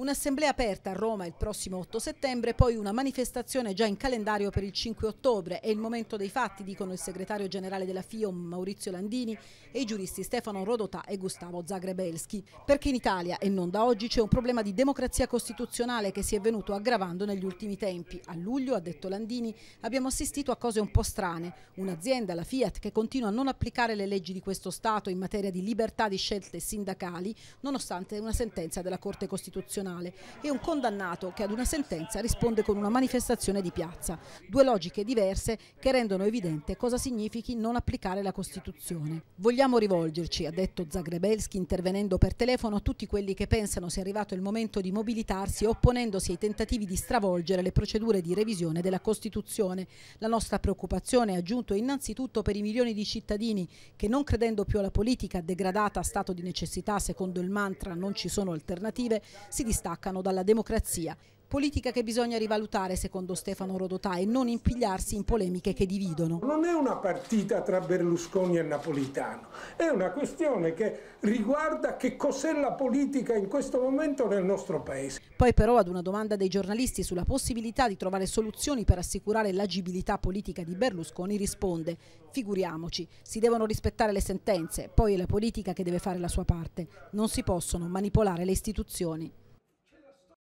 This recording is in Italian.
Un'assemblea aperta a Roma il prossimo 8 settembre, poi una manifestazione già in calendario per il 5 ottobre. È il momento dei fatti, dicono il segretario generale della FIOM Maurizio Landini e i giuristi Stefano Rodotà e Gustavo Zagrebelski. Perché in Italia, e non da oggi, c'è un problema di democrazia costituzionale che si è venuto aggravando negli ultimi tempi. A luglio, ha detto Landini, abbiamo assistito a cose un po' strane. Un'azienda, la Fiat, che continua a non applicare le leggi di questo Stato in materia di libertà di scelte sindacali, nonostante una sentenza della Corte Costituzionale penale e un condannato che ad una sentenza risponde con una manifestazione di piazza. Due logiche diverse che rendono evidente cosa significhi non applicare la Costituzione. Vogliamo rivolgerci, ha detto Zagrebelski intervenendo per telefono, a tutti quelli che pensano sia arrivato il momento di mobilitarsi opponendosi ai tentativi di stravolgere le procedure di revisione della Costituzione. La nostra preoccupazione è aggiunto innanzitutto per i milioni di cittadini che non credendo più alla politica degradata a stato di necessità secondo il mantra non ci sono alternative, si distraggono distaccano dalla democrazia. Politica che bisogna rivalutare, secondo Stefano Rodotà, e non impigliarsi in polemiche che dividono. Non è una partita tra Berlusconi e Napolitano, è una questione che riguarda che cos'è la politica in questo momento nel nostro paese. Poi però ad una domanda dei giornalisti sulla possibilità di trovare soluzioni per assicurare l'agibilità politica di Berlusconi risponde figuriamoci, si devono rispettare le sentenze, poi è la politica che deve fare la sua parte, non si possono manipolare le istituzioni.